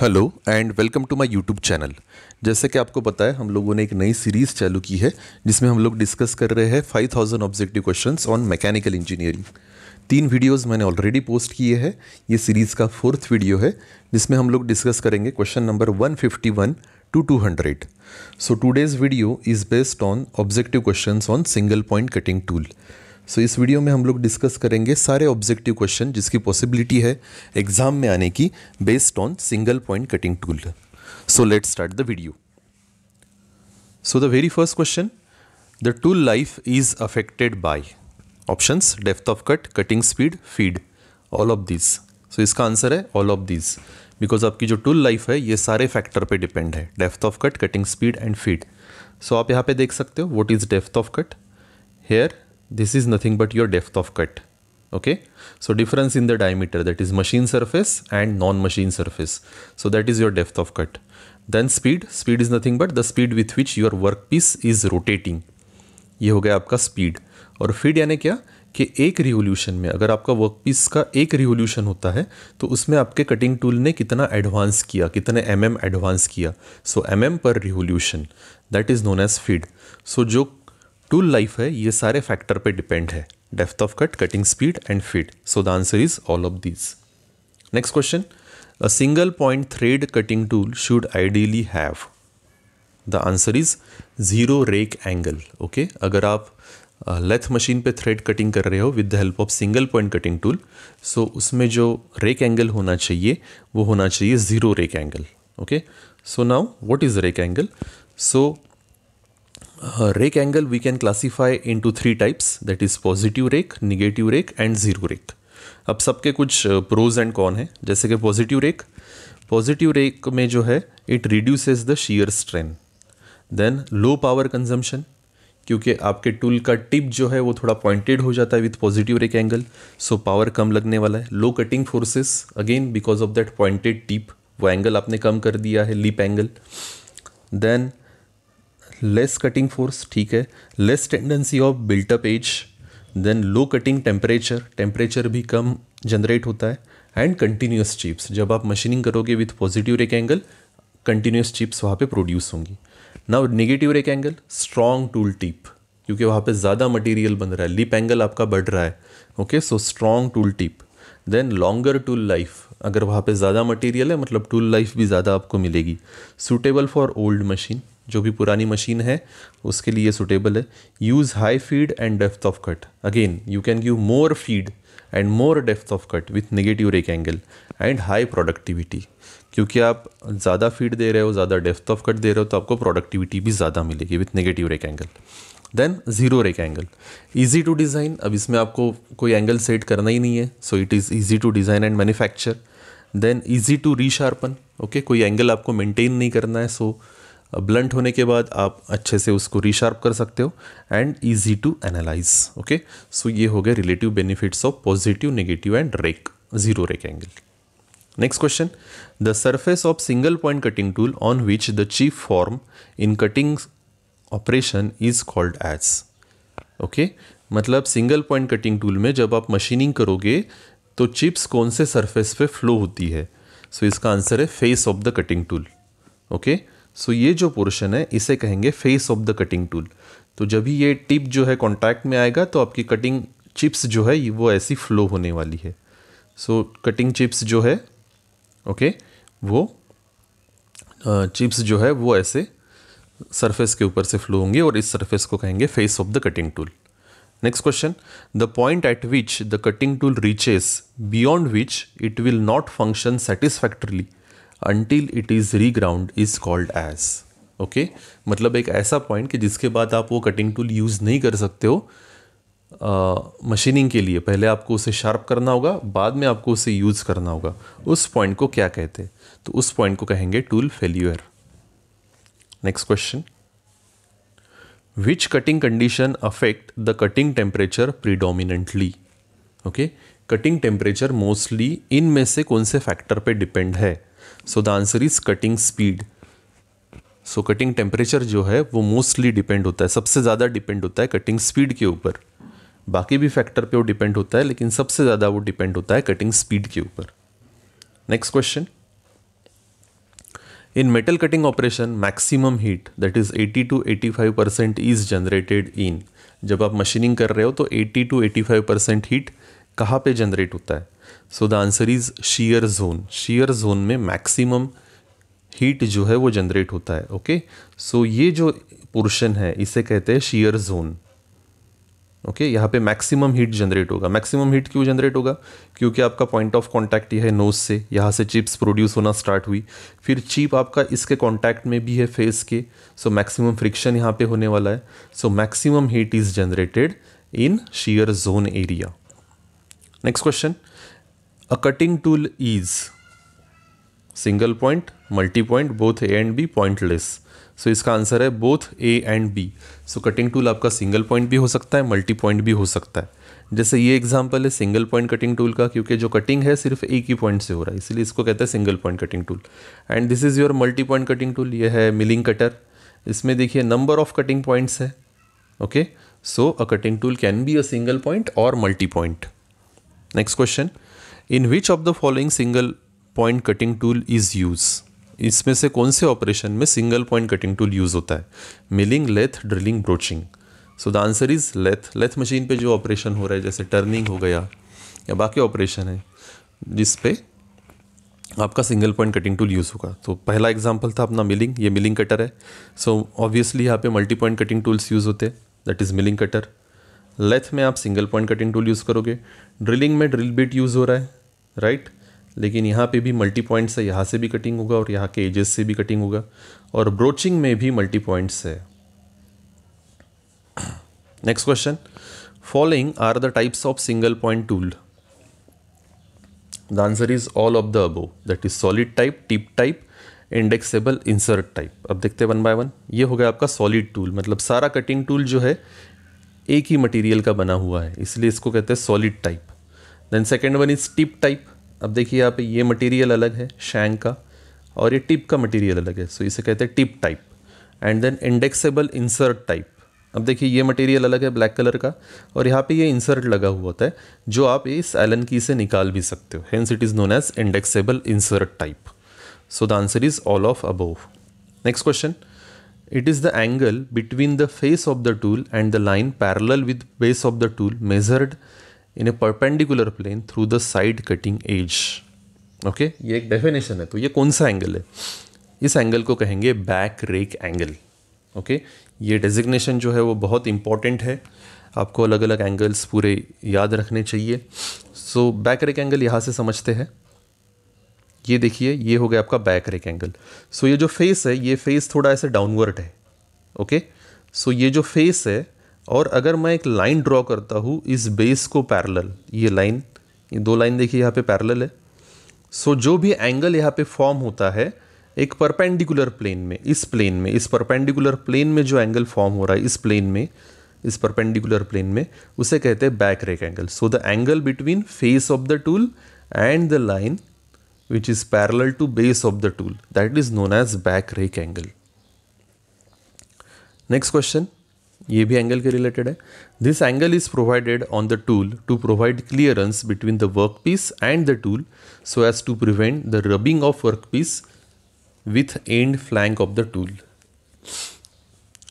Hello and welcome to my YouTube channel जैसे कि आपको पता है हम लोगों ने एक नई सीरीज़ चालू की है जिसमें हम लोग डिस्कस कर रहे हैं 5000 objective question on mechanical engineering तीन वीडियोस मैंने ऑलरेडी पोस्ट किए हैं ये सीरीज़ का फोर्थ वीडियो है जिसमें हम लोग डिस्कस करेंगे question number one to two so today's video is based on objective question on single point cutting tool so so, इस वीडियो में हम लोग डिस्कस करेंगे सारे ऑब्जेक्टिव क्वेश्चन जिसकी पॉसिबिलिटी है एग्जाम में आने की based on single point cutting tool so let start the video so the very first question the tool life is affected by options depth of cut cutting speed feed all of this so इसका answer है all of this because आपकी जो tool life है ये सारे factor पे depend है depth of cut cutting speed and feed so आप यहाँ पे देख सकते हो what is depth of cut here This is nothing but your depth of cut. Okay, so difference in the diameter that is machine surface and non-machine surface. So that is your depth of cut. Then speed, speed is nothing but the speed with which your workpiece is rotating. ये हो गया आपका speed. और feed यानी क्या कि एक revolution में अगर आपका वर्कपीस का एक रिवोल्यूशन होता है तो उसमें आपके कटिंग टूल ने कितना एडवांस किया कितने एमएम एडवांस किया so mm per revolution that is known as feed so जो टूल लाइफ है ये सारे फैक्टर पे डिपेंड है depth of cut cutting speed and feed so the answer is all of these next question a single point thread cutting tool should ideally have the answer is zero rake angle okay अगर आप lathe machine पे thread cutting कर रहे हो with the help of single point cutting tool so उसमें जो rake angle होना चाहिए वो होना चाहिए zero rake angle okay so now what is rake angle so rake angle we can classify into three types that is positive rake negative rake and zero rake अब सबके कुछ pros and cone है जैसे कि positive rake positive rake में जो है it reduces the shear strain then low power consumption क्योंकि आपके टूल का टिप जो है वो थोड़ा पॉइंटेड हो जाता है with positive rake angle so power कम लगने वाला है low cutting forces again because of that pointed tip वो एंगल आपने कम कर दिया है lip angle then less cutting force ठीक है less tendency of built up edge then low cutting temperature temperature भी कम जनरेट होता है एंड कंटिन्यूस चिप्स जब आप मशीनिंग करोगे with positive rake angle continuous chips वहाँ पे प्रोड्यूस होंगी now negative rake angle strong tool tip क्योंकि वहाँ पे ज़्यादा मटेरियल बन रहा है लिप एंगल आपका बढ़ रहा है okay so strong tool tip then longer tool life अगर वहाँ पे ज़्यादा मटेरियल है मतलब टूल लाइफ भी ज़्यादा आपको मिलेगी सुटेबल फॉर ओल्ड मशीन जो भी पुरानी मशीन है उसके लिए सुटेबल है use high feed and depth of cut again you can give more feed and more depth of cut with negative rake angle and high productivity क्योंकि आप ज़्यादा फीड दे रहे हो ज़्यादा डेप्थ ऑफ कट दे रहे हो तो आपको प्रोडक्टिविटी भी ज़्यादा मिलेगी with negative rake angle then zero rake angle easy to design अब इसमें आपको कोई एंगल सेट करना ही नहीं है so it is easy to design and manufacture then easy to resharpen okay कोई एंगल आपको मेंटेन नहीं करना है सो so ब्लंट होने के बाद आप अच्छे से उसको रिशार्प कर सकते हो and easy to analyse okay so ये हो गए relative benefits of positive negative and rake zero rake angle next question the surface of single point cutting tool on which the chip form in cutting operation is called as okay मतलब single point cutting tool में जब आप machining करोगे तो chips कौन से surface पे flow होती है सो so, इसका आंसर है face of the cutting tool okay so ये जो पोर्शन है इसे कहेंगे face of the cutting tool तो जब ही ये टिप जो है कॉन्टैक्ट में आएगा तो आपकी कटिंग चिप्स जो है वो ऐसी फ्लो होने वाली है सो कटिंग चिप्स जो है ओके वो चिप्स जो है वो ऐसे सरफेस के ऊपर से फ्लो होंगे और इस सरफेस को कहेंगे face of the cutting tool next question the point at which the cutting tool reaches beyond which it will not function satisfactorily until it is reground is called as okay मतलब एक ऐसा point कि जिसके बाद आप वो cutting tool use नहीं कर सकते हो मशीनिंग के लिए पहले आपको उसे शार्प करना होगा बाद में आपको उसे यूज़ करना होगा उस पॉइंट को क्या कहते हैं तो उस पॉइंट को कहेंगे tool failure next question which cutting condition affect the cutting temperature predominantly okay cutting temperature mostly इन में से कौन से फैक्टर पे डिपेंड है so the answer is cutting speed so cutting temperature जो है वो मोस्टली डिपेंड होता है सबसे ज़्यादा डिपेंड होता है कटिंग स्पीड के ऊपर बाकी भी फैक्टर पे वो डिपेंड होता है लेकिन सबसे ज़्यादा वो डिपेंड होता है कटिंग स्पीड के ऊपर next question in metal cutting operation maximum heat that is 80 to 85 percent is generated in जब आप मशीनिंग कर रहे हो तो 80 टू 85 परसेंट हीट कहाँ पे जनरेट होता है so the answer is shear zone shear zone में मैक्सिमम हीट जो है वो जनरेट होता है ओके okay? सो so, ये जो पोर्शन है इसे कहते हैं शीयर जोन ओके यहाँ पे मैक्सिमम हीट जनरेट होगा मैक्सिमम हीट क्यों जनरेट होगा क्योंकि आपका पॉइंट ऑफ कॉन्टैक्ट यह है नोज से यहाँ से चिप्स प्रोड्यूस होना स्टार्ट हुई फिर चिप आपका इसके कॉन्टैक्ट में भी है फेस के सो मैक्सिमम फ्रिक्शन यहाँ पे होने वाला है so maximum heat is generated in shear zone area next question a cutting tool is single point multi point both A and B pointless so इसका आंसर है both A and B so cutting tool आपका single point भी हो सकता है multi point भी हो सकता है जैसे ये एग्जाम्पल है सिंगल पॉइंट कटिंग टूल का क्योंकि जो कटिंग है सिर्फ एक ही पॉइंट से हो रहा है इसलिए इसको कहते हैं single point cutting tool and this is your multi point cutting tool ये है मिलिंग कटर इसमें देखिए नंबर ऑफ कटिंग पॉइंट्स है okay so a cutting tool can be a single point और multi point next question in which of the following single point cutting tool is use इसमें से कौन से operation में single point cutting tool use होता है milling lathe drilling broaching so the answer is lathe lathe machine पे जो operation हो रहा है जैसे टर्निंग हो गया या बाकी ऑपरेशन है जिस पे आपका single point cutting tool use होगा तो पहला एग्जाम्पल था अपना मिलिंग ये मिलिंग कटर है सो ऑब्वियसली यहाँ पे multi point cutting tools use होते हैं that is milling cutter lathe में आप single point cutting tool use करोगे ड्रिलिंग में ड्रिल बिट यूज़ हो रहा है राइट लेकिन यहाँ पे भी मल्टी पॉइंट है यहाँ से भी कटिंग होगा और यहाँ के एजेस से भी कटिंग होगा और ब्रोचिंग में भी मल्टी पॉइंट्स है next question following are the types of single point tool the answer is all of the above that is solid type tip type indexable insert type अब देखते हैं वन बाय वन ये हो गया आपका solid tool मतलब सारा cutting tool जो है एक ही मटेरियल का बना हुआ है इसलिए इसको कहते हैं solid type then second one is tip type अब देखिए यहाँ पे ये मटेरियल अलग है शैंक का और ये टिप का मटेरियल अलग है सो इसे कहते हैं tip type and then indexable insert type अब देखिए ये मटेरियल अलग है ब्लैक कलर का और यहाँ पे ये इंसर्ट लगा हुआ होता है जो आप इस एलन की से निकाल भी सकते हो hence it is known as indexable insert type so the answer is all of above next question It is the angle between the face of the tool and the line parallel with base of the tool measured in a perpendicular plane through the side cutting edge. Okay okay? ये एक definition है तो ये कौन सा angle है इस angle को कहेंगे बैक रेक एंगल ओके ये डेजिग्नेशन जो है वो बहुत इम्पॉर्टेंट है आपको अलग अलग एंगल्स पूरे याद रखने चाहिए सो बैक रेक एंगल यहाँ से समझते हैं ये देखिए ये हो गया आपका बैक रेक एंगल सो ये जो फेस है ये फेस थोड़ा ऐसे डाउनवर्ड है ओके सो ये जो फेस है और अगर मैं एक लाइन ड्रॉ करता हूँ इस बेस को पैरेलल ये लाइन ये दो लाइन देखिए यहाँ पे पैरेलल है सो so, जो भी एंगल यहाँ पे फॉर्म होता है एक परपेंडिकुलर प्लेन में इस प्लेन में इस परपेंडिकुलर प्लेन में जो एंगल फॉर्म हो रहा है इस प्लेन में इस परपेंडिकुलर प्लेन में उसे कहते हैं back rake angle so the angle between face of the tool and the line which is parallel to base of the tool that is known as back rake angle next question ये भी angle के related है this angle is provided on the tool to provide clearance between the work piece and the tool so as to prevent the rubbing of work piece with end flank of the tool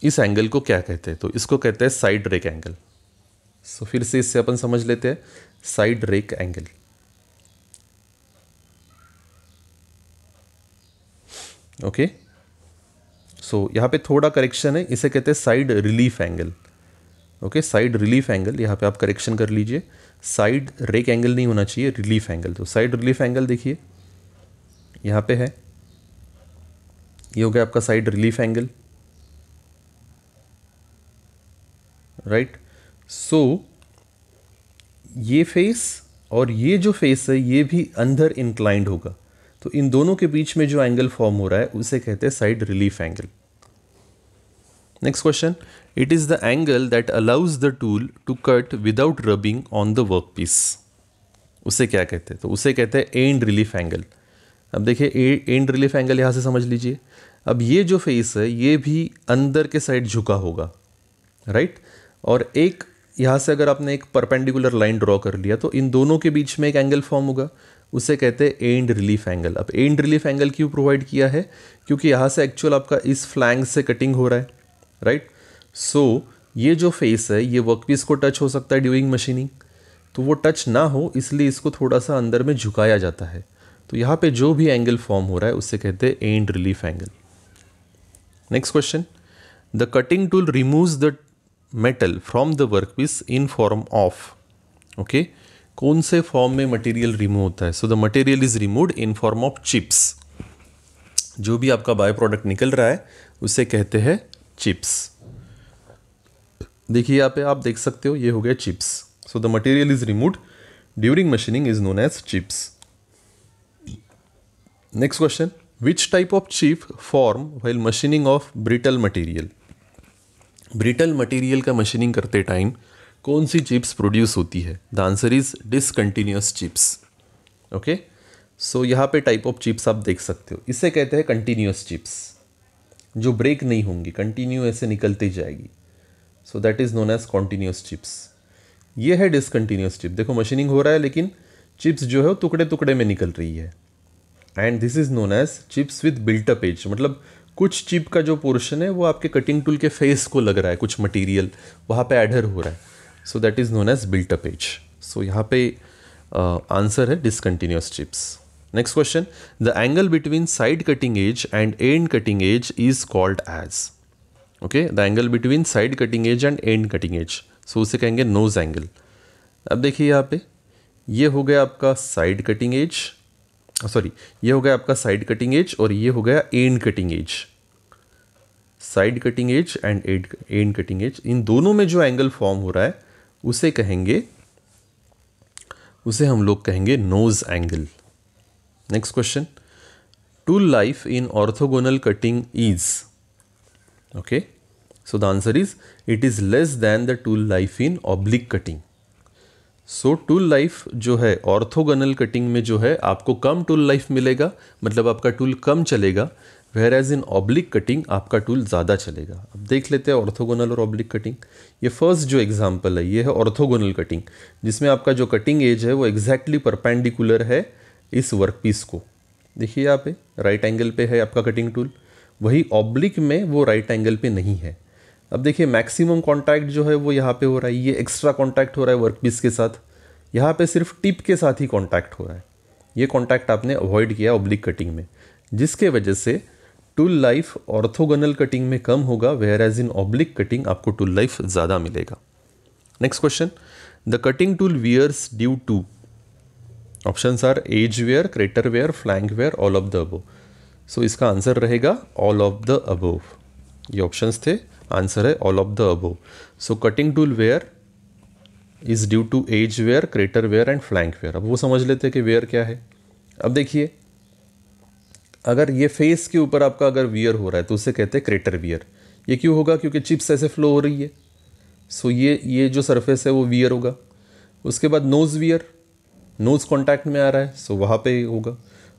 इस angle को क्या कहते हैं तो इसको कहते हैं side rake angle सो फिर से इससे अपन समझ लेते हैं side rake angle okay so यहाँ पे थोड़ा करेक्शन है इसे कहते हैं side relief angle okay side relief angle यहाँ पे आप करेक्शन कर लीजिए साइड रेक एंगल नहीं होना चाहिए रिलीफ एंगल तो साइड रिलीफ एंगल देखिए यहाँ पे है ये हो गया आपका side relief angle right so ये फेस और ये जो फेस है ये भी अंदर इंक्लाइंड होगा तो इन दोनों के बीच में जो एंगल फॉर्म हो रहा है उसे कहते हैं side relief angle next question it is the angle that allows the tool to cut without rubbing on the work piece उसे क्या कहते हैं तो उसे कहते हैं एंड रिलीफ एंगल अब देखिए एंड रिलीफ एंगल यहाँ से समझ लीजिए अब ये जो फेस है ये भी अंदर के साइड झुका होगा राइट और एक यहाँ से अगर आपने एक परपेंडिकुलर लाइन ड्रॉ कर लिया तो इन दोनों के बीच में एक एंगल फॉर्म होगा उसे कहते हैं एंड रिलीफ एंगल अब एंड रिलीफ एंगल क्यों प्रोवाइड किया है क्योंकि यहाँ से एक्चुअल आपका इस फ्लैंग से कटिंग हो रहा है राइट सो so, ये जो फेस है ये वर्कपीस को टच हो सकता है ड्यूरिंग मशीनिंग तो वो टच ना हो इसलिए इसको थोड़ा सा अंदर में झुकाया जाता है तो यहाँ पे जो भी एंगल फॉर्म हो रहा है उससे कहते हैं end relief angle next question the cutting tool removes the metal from the workpiece in form of okay okay? कौन से फॉर्म में मटेरियल रिमूव होता है so the material is remove in form of chips जो भी आपका bio product निकल रहा है उसे कहते हैं चिप्स देखिए यहाँ पे आप देख सकते हो ये हो गया chips so the material is remove during machining is known as chips next question which type of chip form well machining of brittle material brittle material का मशीनिंग करते time कौन सी चिप्स प्रोड्यूस होती है the answer is discontinuous chips okay so यहाँ पे type of chips आप देख सकते हो इसे कहते हैं कंटिन्यूस चिप्स जो ब्रेक नहीं होंगी कंटिन्यू ऐसे निकलती जाएगी so that is known as continuous chips ये है डिसकंटिन्यूस चिप देखो मशीनिंग हो रहा है लेकिन चिप्स जो है वो टुकड़े टुकड़े में निकल रही है and this is known as chips with built up edge मतलब कुछ चिप का जो पोर्शन है वो आपके कटिंग टूल के फेस को लग रहा है कुछ मटेरियल वहाँ पे एडर हो रहा है so that is known as built up edge so यहाँ पे आंसर uh, है discontinuous chips next question the angle between side cutting edge and end cutting edge is called as okay the angle between side cutting edge and end cutting edge so उसे कहेंगे nose angle अब देखिए यहाँ पे ये हो गया आपका साइड कटिंग एज सॉरी ये हो गया आपका साइड कटिंग एज और ये हो गया end cutting edge side cutting edge and end cutting edge इन दोनों में जो एंगल फॉर्म हो रहा है उसे कहेंगे उसे हम लोग कहेंगे nose angle next question tool life in orthogonal cutting is okay so the answer is it is less than the tool life in oblique cutting so tool life जो है ऑर्थोगोनल कटिंग में जो है आपको कम टूल लाइफ मिलेगा मतलब आपका tool कम चलेगा whereas in oblique cutting आपका टूल ज़्यादा चलेगा अब देख लेते हैं ऑर्थोगोनल और ऑब्लिक कटिंग ये फर्स्ट जो एग्जाम्पल है ये है ऑर्थोगोनल कटिंग जिसमें आपका जो कटिंग एज है वो एग्जैक्टली परपेंडिकुलर है इस वर्क पीस को देखिए यहाँ पे राइट एंगल पे है आपका कटिंग टूल वही ऑब्लिक में वो राइट एंगल पे नहीं है अब देखिए मैक्सिमम कॉन्टैक्ट जो है वो यहाँ पे हो रहा है ये एक्स्ट्रा कॉन्टैक्ट हो रहा है वर्क पीस के साथ यहाँ पे सिर्फ टिप के साथ ही कॉन्टैक्ट हो रहा है ये कॉन्टैक्ट आपने अवॉइड किया ऑब्लिक कटिंग में जिसके वजह से टूल लाइफ ऑर्थोगोनल कटिंग में कम होगा whereas in oblique cutting आपको टूल लाइफ ज़्यादा मिलेगा next question the cutting tool wears due to option are edge wear crater wear flank wear all of the above so इसका answer रहेगा all of the above ये option थे answer है all of the above so cutting tool wear is due to edge wear crater wear and flank wear अब वो समझ लेते हैं कि वेयर क्या है अब देखिए अगर ये फेस के ऊपर आपका अगर वियर हो रहा है तो उसे कहते हैं क्रेटर वियर ये क्यों होगा क्योंकि चिप्स ऐसे फ्लो हो रही है सो ये ये जो सरफेस है वो वियर होगा उसके बाद नोज़ वियर नोज़ कॉन्टैक्ट में आ रहा है सो वहाँ पे होगा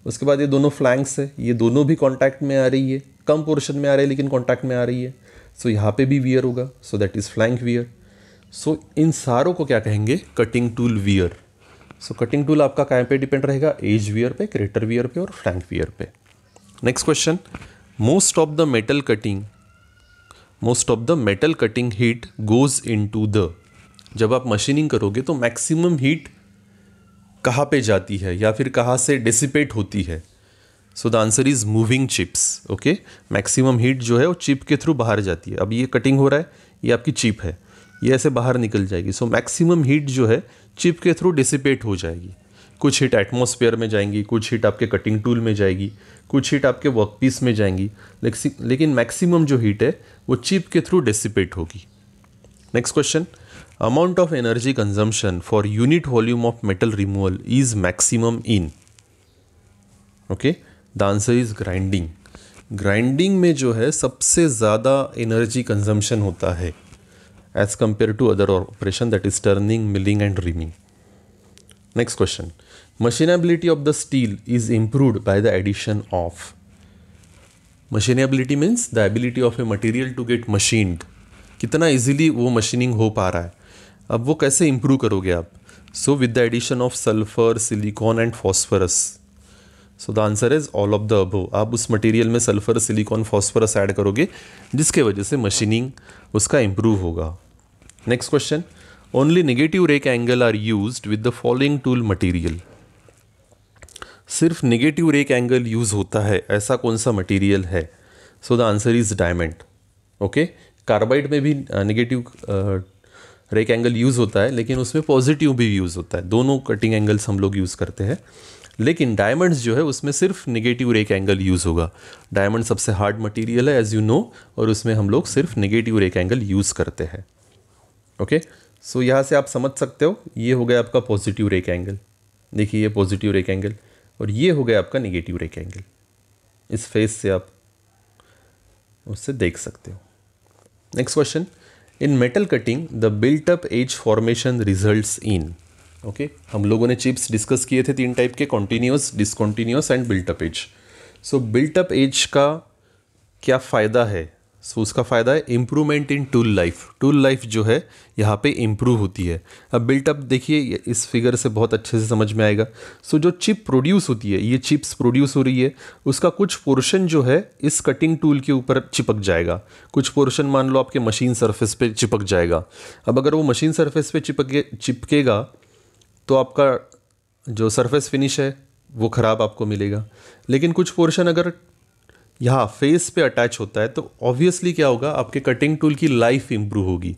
उसके बाद ये दोनों फ्लैंक्स है ये दोनों भी कॉन्टैक्ट में आ रही है कम पोर्शन में आ रही है लेकिन कॉन्टैक्ट में आ रही है सो यहाँ पे भी वियर होगा so that is flank wear so इन सारों को क्या कहेंगे cutting tool wear so cutting tool आपका कहाँ पे डिपेंड रहेगा एज वियर पे क्रेटर वियर पे और फ्लैंक वियर पे next question most of the metal cutting most of the metal cutting heat goes into the जब आप मशीनिंग करोगे तो मैक्सिमम हीट कहाँ पे जाती है या फिर कहाँ से डिसिपेट होती है so the answer is moving chips okay maximum heat जो है वो चिप के थ्रू बाहर जाती है अब ये कटिंग हो रहा है ये आपकी चिप है ये ऐसे बाहर निकल जाएगी सो मैक्सिमम हीट जो है चिप के थ्रू डिसिपेट हो जाएगी कुछ हीट एटमोसफेयर में जाएंगी कुछ हीट आपके कटिंग टूल में जाएगी कुछ हीट आपके वर्क पीस में जाएंगी लेकिन मैक्सिमम जो हीट है वो चिप के थ्रू डिसिपेट होगी next question amount of energy consumption for unit volume of metal removal is maximum in okay the answer is grinding grinding में जो है सबसे ज़्यादा एनर्जी कंजम्पशन होता है as compare to other operation that is turning milling and reaming next question machinability of the steel is improved by the addition of machinability means the ability of a material to get machine कितना easily वो machining हो पा रहा है अब वो कैसे improve करोगे आप so with the addition of sulphur silicon and phosphorus so the answer is all of the above आप उस मटेरियल में सल्फर सिलिकॉन फॉस्फरस ऐड करोगे जिसके वजह से मशीनिंग उसका इम्प्रूव होगा next question only negative rake angle are use with the following tool material सिर्फ निगेटिव रेक एंगल यूज़ होता है ऐसा कौन सा मटेरियल है so the answer is diamond okay carbide में भी निगेटिव रेक एंगल यूज़ होता है लेकिन उसमें पॉजिटिव भी यूज़ होता है दोनों कटिंग एंगल्स हम लोग यूज़ करते हैं लेकिन डायमंड्स जो है उसमें सिर्फ निगेटिव रेक एंगल यूज़ होगा डायमंड सबसे हार्ड मटेरियल है एज़ यू नो और उसमें हम लोग सिर्फ निगेटिव रेक एंगल यूज़ करते हैं ओके सो यहाँ से आप समझ सकते हो ये हो गया आपका पॉजिटिव रेक एंगल देखिए ये पॉजिटिव रेक एंगल और ये हो गया आपका निगेटिव एंगल इस फेस से आप उससे देख सकते हो next question in metal cutting the built up edge formation results in okay हम लोगों ने चिप्स डिस्कस किए थे तीन टाइप के continuous discontinuous and built up edge so built up edge का क्या फ़ायदा है सो उसका फ़ायदा है improvement in tool life tool life जो है यहाँ पे इम्प्रूव होती है अब अप देखिए इस फिगर से बहुत अच्छे से समझ में आएगा सो so, जो चिप प्रोड्यूस होती है ये चिप्स प्रोड्यूस हो रही है उसका कुछ पोर्शन जो है इस कटिंग टूल के ऊपर चिपक जाएगा कुछ पोर्शन मान लो आपके मशीन सर्फेस पर चिपक जाएगा अब अगर वो मशीन सर्फेस पर चिपके चिपकेगा तो आपका जो सरफेस फिनिश है वो ख़राब आपको मिलेगा लेकिन कुछ पोर्शन अगर यहाँ फेस पे अटैच होता है तो ऑब्वियसली क्या होगा आपके कटिंग टूल की लाइफ इंप्रूव होगी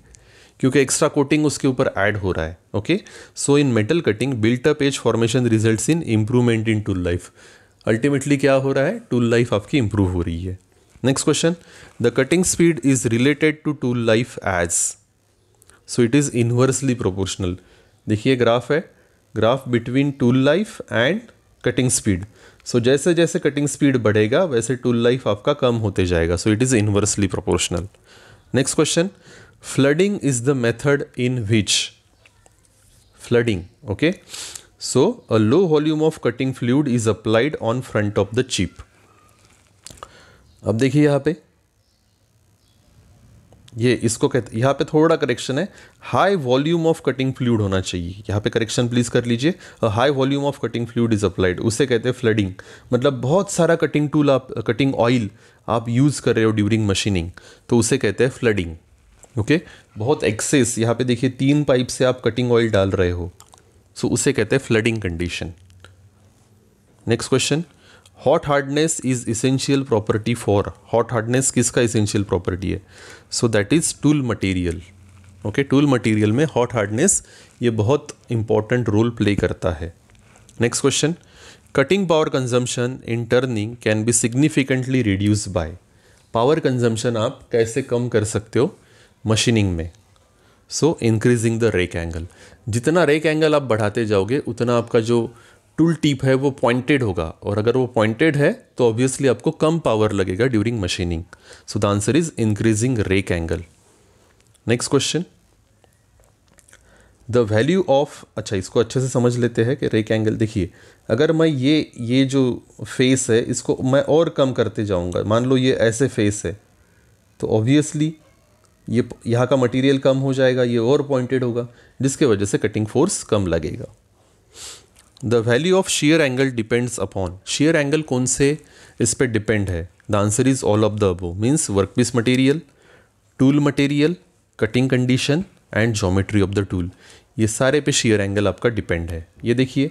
क्योंकि एक्स्ट्रा कोटिंग उसके ऊपर ऐड हो रहा है okay so in metal cutting built up edge formation result in improvement in tool life ultimately क्या हो रहा है टूल लाइफ आपकी इंप्रूव हो रही है next question the cutting speed is related to tool life edge so it is inversely proportional देखिए graph है graph between tool life and cutting speed so जैसे जैसे कटिंग स्पीड बढ़ेगा वैसे टूल लाइफ आपका कम होते जाएगा so it is inversely proportional next question flooding is the method in which flooding okay so a low volume of cutting fluid is applied on front of the chip अब देखिए यहाँ पे ये इसको कहते यहाँ पे थोड़ा करेक्शन है high volume of cutting fluid होना चाहिए यहाँ पे करेक्शन प्लीज़ कर लीजिए high volume of cutting fluid is applied उसे कहते हैं फ्लडिंग मतलब बहुत सारा कटिंग टूल आप कटिंग ऑयल आप यूज़ कर रहे हो ड्यूरिंग मशीनिंग तो उसे कहते हैं फ्लडिंग ओके बहुत एक्सेस यहाँ पे देखिए तीन पाइप से आप कटिंग ऑयल डाल रहे हो सो so, उसे कहते हैं flooding condition next question hot hardness is essential property for hot hardness किसका इसेंशियल प्रॉपर्टी है so that is tool material okay tool material में हॉट हार्डनेस ये बहुत इंपॉर्टेंट रोल प्ले करता है next question cutting power consumption in turning can be significantly reduce by power consumption आप कैसे कम कर सकते हो मशीनिंग में so increasing the rake angle जितना रेक एंगल आप बढ़ाते जाओगे उतना आपका जो टूल टिप है वो पॉइंटेड होगा और अगर वो पॉइंटेड है तो ऑब्वियसली आपको कम पावर लगेगा during machining so the answer is increasing rake angle next question the value of अच्छा इसको अच्छे से समझ लेते हैं कि रेक एंगल देखिए अगर मैं ये ये जो फेस है इसको मैं और कम करते जाऊँगा मान लो ये ऐसे फेस है तो ऑब्वियसली ये यहाँ का मटेरियल कम हो जाएगा ये और पॉइंटेड होगा जिसके वजह से कटिंग फोर्स कम लगेगा the value of shear angle depends upon shear angle कौन से इस पर डिपेंड है the answer is all of the above means work piece material tool material cutting condition and geometry of the tool ये सारे पे शेयर एंगल आपका depend है ये देखिए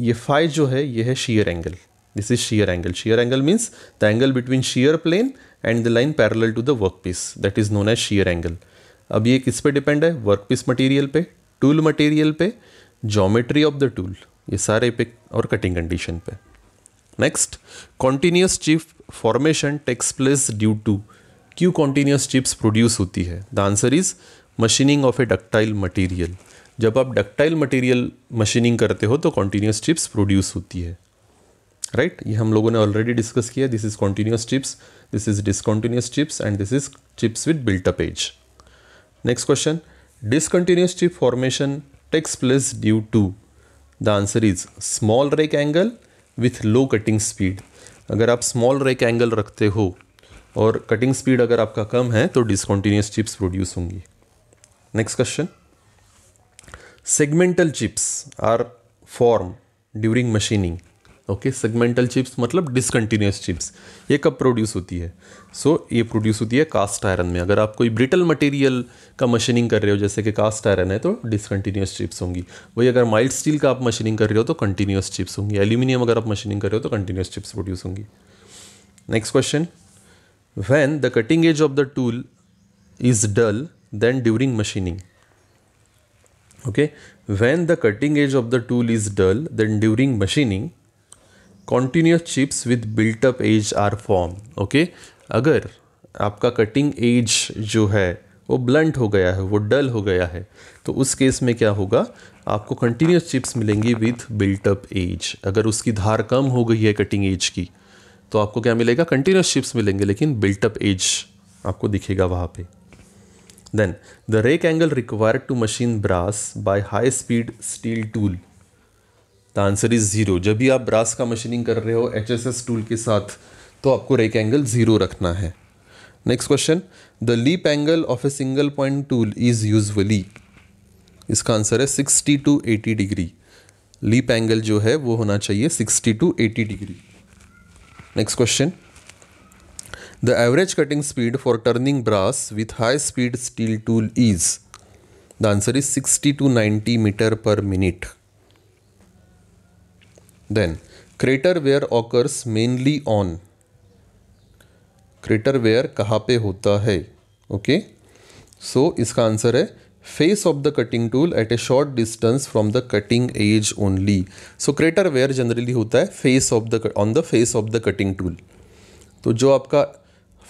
ये फाइव जो है ये है shear angle this is shear angle shear angle means the angle between shear plane and the line parallel to the work piece that is known as shear angle अब ये किस पे डिपेंड है वर्क पीस मटेरियल पे tool material पे geometry of the tool ये सारे पे और कटिंग कंडीशन पे next continuous chip formation takes place due to Q continuous chips produce होती है the answer is machining of a ductile material जब आप डक्टाइल मटेरियल मशीनिंग करते हो तो कॉन्टीन्यूस चिप्स प्रोड्यूस होती है राइट right? ये हम लोगों ने ऑलरेडी डिस्कस किया this is continuous chips this is discontinuous chips and this is chips with built up edge next question discontinuous chip formation takes place due to? The answer is small rake angle with low cutting speed. अगर आप small rake angle रखते हो और cutting speed अगर आपका कम है तो discontinuous chips produce होंगी next question segmental chips are formed during machining okay segmental chips मतलब डिसकंटिन्यूस चिप्स ये कब प्रोड्यूस होती है सो so, ये प्रोड्यूस होती है कास्ट आयरन में अगर आप कोई ब्रिटल मटेरियल का मशीनिंग कर रहे हो जैसे कि कास्ट आयरन है तो डिसकंटिन्यूस चिप्स होंगी वही अगर माइल्ड स्टील का आप मशीनिंग कर रहे हो तो कंटिन्यूस चिप्स होंगी एल्यूमिनियम अगर आप मशीनिंग कर रहे हो तो कंटिन्यूस चिप्स प्रोड्यूस होंगी next question when the cutting edge of the tool is dull then during machining okay when the cutting edge of the tool is dull then during machining continuous chips with built up edge are form okay अगर आपका cutting edge जो है वो blunt हो गया है वो डल हो गया है तो उस केस में क्या होगा आपको कंटिन्यूस चिप्स मिलेंगी विथ बिल्ट अप एज अगर उसकी धार कम हो गई है कटिंग एज की तो आपको क्या मिलेगा कंटिन्यूस चिप्स मिलेंगे लेकिन बिल्ट अप एज आपको दिखेगा वहाँ पे then the rake angle required to machine brass by high speed steel tool the answer is zero जब भी आप ब्रास का मशीनिंग कर रहे हो एच एस एस टूल के साथ तो आपको रेक एंगल ज़ीरो रखना है next question the lip angle of a single point tool is usually इसका आंसर है sixty to eighty degree lip angle जो है वो होना चाहिए sixty to eighty degree next question the average cutting speed for turning brass with high speed steel tool is the answer is sixty to ninety meter per minute Then crater wear occurs mainly on crater wear कहाँ पे होता है okay okay? So so, इसका answer है face of the cutting tool at a short distance from the cutting edge only so crater wear generally होता है face of the on the face of the cutting tool तो जो आपका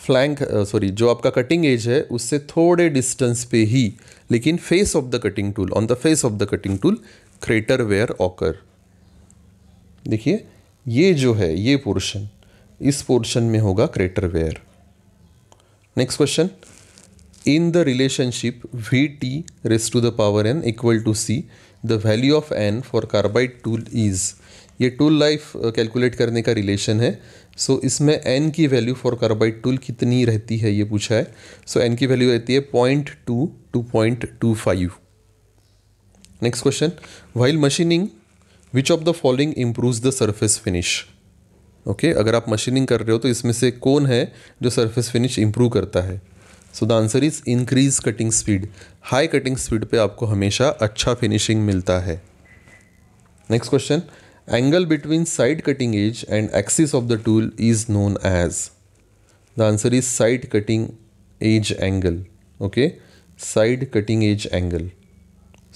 flank sorry जो आपका cutting edge है उससे थोड़े डिस्टेंस पे ही लेकिन face of the cutting tool on the face of the cutting tool crater wear occur देखिए ये जो है ये पोर्शन इस पोर्शन में होगा crater wear next question in the relationship V T raise to the power N equal to C the value of N for carbide tool is ये tool life calculate करने का रिलेशन है so so, इसमें N की value for carbide tool कितनी रहती है ये पूछा है सो so, एन की वैल्यू रहती है point two to point two five next question while machining which of the following improve the surface finish okay अगर आप मशीनिंग कर रहे हो तो इसमें से कौन है जो सर्फेस फिनिश इम्प्रूव करता है so the answer is increase cutting speed high cutting speed पे आपको हमेशा अच्छा फिनिशिंग मिलता है next question angle between side cutting edge and axis of the tool is known as the answer is side cutting edge angle okay side cutting edge angle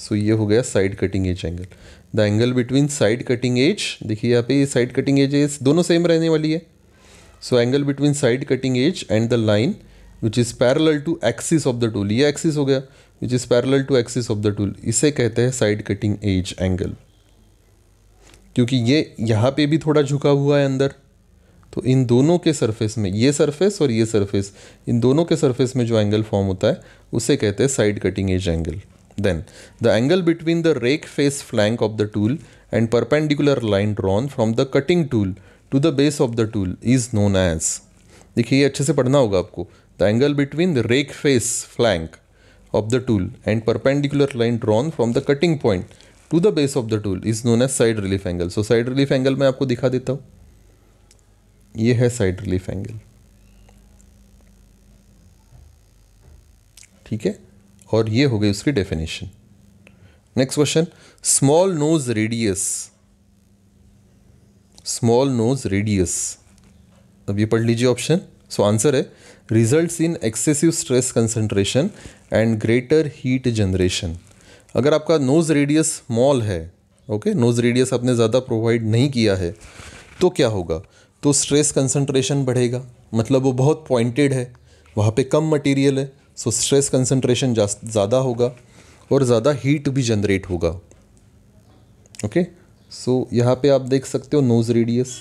so ये हो गया side cutting edge angle the angle between side cutting edge देखिए यहाँ पे ये side cutting edge as दोनों same रहने वाली है so angle between side cutting edge and the line which is parallel to axis of the tool ये axis हो गया which is parallel to axis of the tool इसे कहते हैं साइड कटिंग एज एंगल क्योंकि ये यहाँ पे भी थोड़ा झुका हुआ है अंदर तो इन दोनों के सरफेस में ये सरफेस और ये सरफेस इन दोनों के सरफेस में जो एंगल फॉर्म होता है उसे कहते हैं side cutting edge angle Then, the angle between the rake face flank of the tool and perpendicular line drawn from the cutting tool to the base of the tool is known as देखिए ये अच्छे से पढ़ना होगा आपको the angle between the rake face flank of the tool and perpendicular line drawn from the cutting point to the base of the tool is known as side relief angle so side relief angle मैं आपको दिखा देता हूँ ये है side relief angle ठीक है और ये हो गई उसकी definition next question small nose radius small nose radius अब ये पढ़ लीजिए ऑप्शन सो आंसर है results in excessive stress concentration and greater heat generation अगर आपका नोज रेडियस स्मॉल है ओके नोज रेडियस आपने ज़्यादा प्रोवाइड नहीं किया है तो क्या होगा तो स्ट्रेस कंसंट्रेशन बढ़ेगा मतलब वो बहुत पॉइंटेड है वहाँ पे कम मटेरियल है सो स्ट्रेस कंसनट्रेशन ज़्यादा होगा और ज़्यादा हीट भी जनरेट होगा ओके सो यहाँ पे आप देख सकते हो नोज़ रेडियस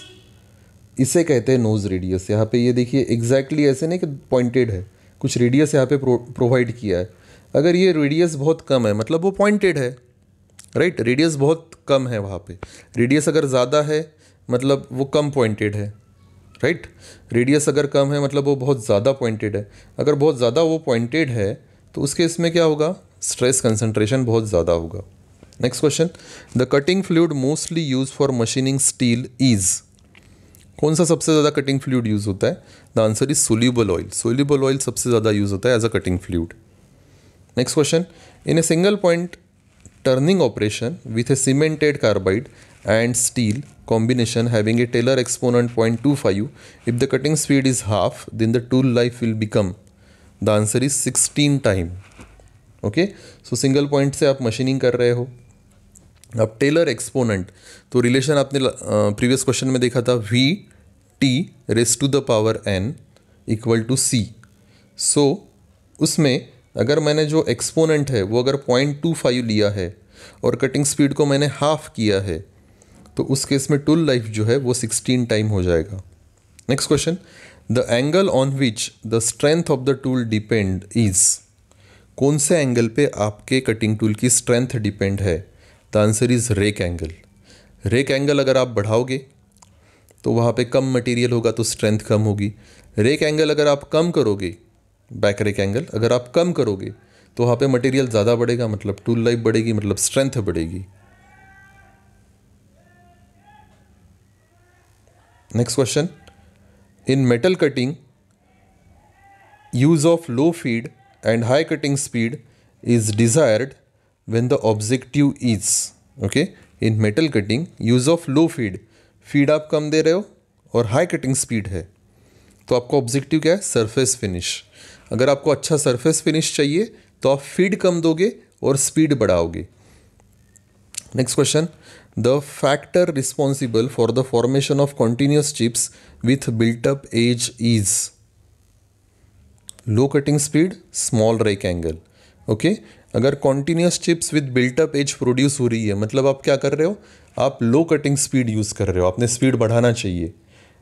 इसे कहते हैं नोज़ रेडियस यहाँ पे ये देखिए एग्जैक्टली exactly ऐसे नहीं कि पॉइंटेड है कुछ रेडियस यहाँ पे प्रोवाइड किया है अगर ये रेडियस बहुत कम है मतलब वो पॉइंटेड है राइट रेडियस बहुत कम है वहाँ पे रेडियस अगर ज़्यादा है मतलब वो कम पॉइंटेड है राइट रेडियस अगर कम है मतलब वो बहुत ज़्यादा पॉइंटेड है अगर बहुत ज़्यादा वो पॉइंटेड है तो उसके इसमें क्या होगा स्ट्रेस कंसनट्रेशन बहुत ज़्यादा होगा next question the cutting fluid mostly use for machining steel is कौन सा सबसे ज़्यादा कटिंग फ्लूड यूज़ होता है the answer is soluble oil soluble oil सबसे ज़्यादा यूज़ होता है as a cutting fluid next question in a single point turning operation with a cemented carbide and steel combination having a Taylor exponent 0.25. If the cutting speed is half, then the tool life will become. The answer is 16 time. Okay so single point से आप machining कर रहे हो अब Taylor exponent तो relation आपने previous question में देखा था V T raise to the power N equal to C so उसमें अगर मैंने जो एक्सपोनेंट है वो अगर पॉइंट टू फाइव लिया है और कटिंग स्पीड को मैंने हाफ़ किया है तो उस केस में टूल लाइफ जो है वो सिक्सटीन टाइम हो जाएगा next question the angle on which the strength of the tool depend is कौन से एंगल पे आपके कटिंग टूल की स्ट्रेंथ डिपेंड है the answer is rake angle rake angle अगर आप बढ़ाओगे तो वहाँ पे कम मटेरियल होगा तो स्ट्रेंथ कम होगी रेक एंगल अगर आप कम करोगे बैक रेक एंगल अगर आप कम करोगे तो वहाँ पे मटेरियल ज़्यादा बढ़ेगा मतलब टूल लाइफ बढ़ेगी मतलब स्ट्रेंथ बढ़ेगी next question in metal cutting use of low feed and high cutting speed is desired when the objective is okay in metal cutting use of low feed feed आप कम दे रहे हो और high cutting speed है तो आपका objective क्या है सरफेस फिनिश अगर आपको अच्छा सरफेस फिनिश चाहिए तो आप फीड कम दोगे और स्पीड बढ़ाओगे next question the factor responsible for the formation of continuous chips with built up edge is low cutting speed small rake angle okay अगर continuous chips with built up up edge produce हो रही है मतलब आप क्या कर रहे हो आप लो कटिंग स्पीड यूज़ कर रहे हो आपने स्पीड बढ़ाना चाहिए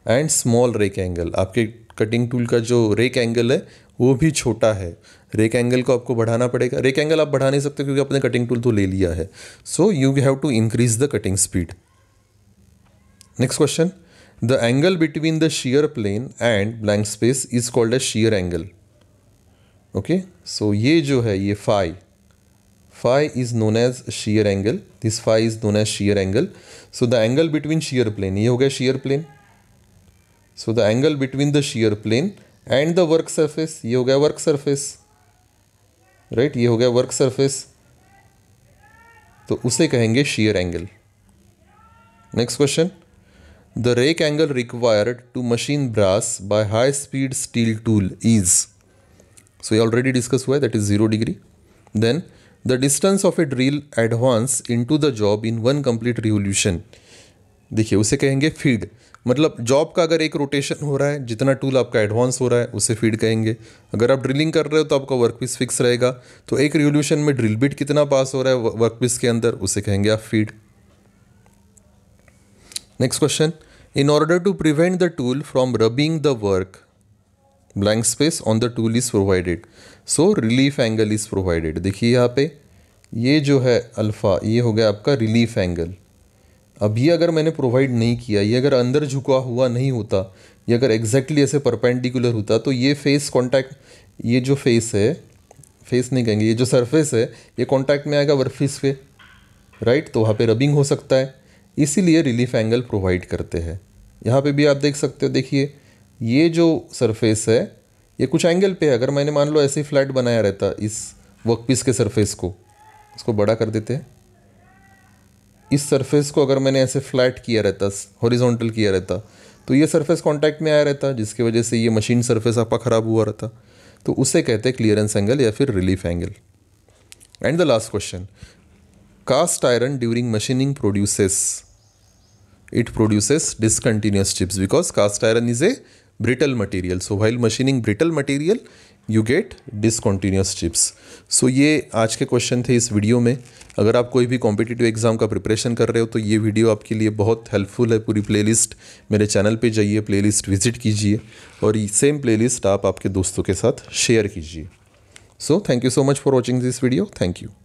एंड स्मॉल रेक एंगल आपके कटिंग टूल का जो रेक एंगल है वो भी छोटा है रेक एंगल को आपको बढ़ाना पड़ेगा रेक एंगल आप बढ़ा नहीं सकते क्योंकि आपने कटिंग टूल तो ले लिया है so you have to increase the cutting speed next question the angle between the shear plane and blank space is called a shear angle okay so ये जो है ये phi phi is known as shear angle this phi is known as shear angle so the angle between shear plane ये हो गया shear plane so the angle between the shear plane and the work surface ये हो गया work surface right ये हो गया work surface तो उसे कहेंगे shear angle next question the rake angle required to machine brass by high speed steel tool is so ये ऑलरेडी डिस्कस हुआ है that is zero degree then the distance of a drill advance into the job in one complete revolution देखिए उसे कहेंगे feed मतलब job का अगर एक रोटेशन हो रहा है जितना टूल आपका एडवांस हो रहा है उसे फीड कहेंगे अगर आप ड्रिलिंग कर रहे हो तो आपका वर्क पीस फिक्स रहेगा तो एक रिवोल्यूशन में ड्रिल बिट कितना पास हो रहा है वर्क पीस के अंदर उसे कहेंगे आप feed next question in order to prevent the tool from rubbing the work blank space on the tool is provided so relief angle is provided देखिए यहाँ पे ये जो है अल्फ़ा ये हो गया आपका रिलीफ एंगल अब ये अगर मैंने प्रोवाइड नहीं किया ये अगर अंदर झुका हुआ नहीं होता ये अगर एग्जैक्टली ऐसे परपेंडिकुलर होता तो ये फेस कॉन्टैक्ट ये जो फेस है फेस नहीं कहेंगे ये जो सरफेस है ये कॉन्टैक्ट में आएगा वर्फिस पे राइट तो वहाँ पे रबिंग हो सकता है इसीलिए रिलीफ एंगल प्रोवाइड करते हैं यहाँ पे भी आप देख सकते हो देखिए ये जो सरफेस है ये कुछ एंगल पे है अगर मैंने मान लो ऐसे ही फ्लैट बनाया रहता इस वर्कपीस के सरफेस को इसको बड़ा कर देते हैं इस सरफेस को अगर मैंने ऐसे फ्लैट किया रहता हॉरिजॉन्टल किया रहता तो ये सरफेस कॉन्टैक्ट में आया रहता जिसकी वजह से ये मशीन सरफेस आपका ख़राब हुआ रहता तो उसे कहते हैं क्लियरेंस एंगल या फिर relief angle and the last question cast iron during machining produces it produces discontinuous chips because cast iron is a brittle material so while machining brittle material you get discontinuous chips so ये आज के question थे इस video में अगर आप कोई भी कॉम्पिटिटिव एग्ज़ाम का प्रिपरेशन कर रहे हो तो ये वीडियो आपके लिए बहुत हेल्पफुल है पूरी प्लेलिस्ट मेरे चैनल पे जाइए प्लेलिस्ट विजिट कीजिए और सेम प्लेलिस्ट आप आपके दोस्तों के साथ शेयर कीजिए so thank you so much for watching this video thank you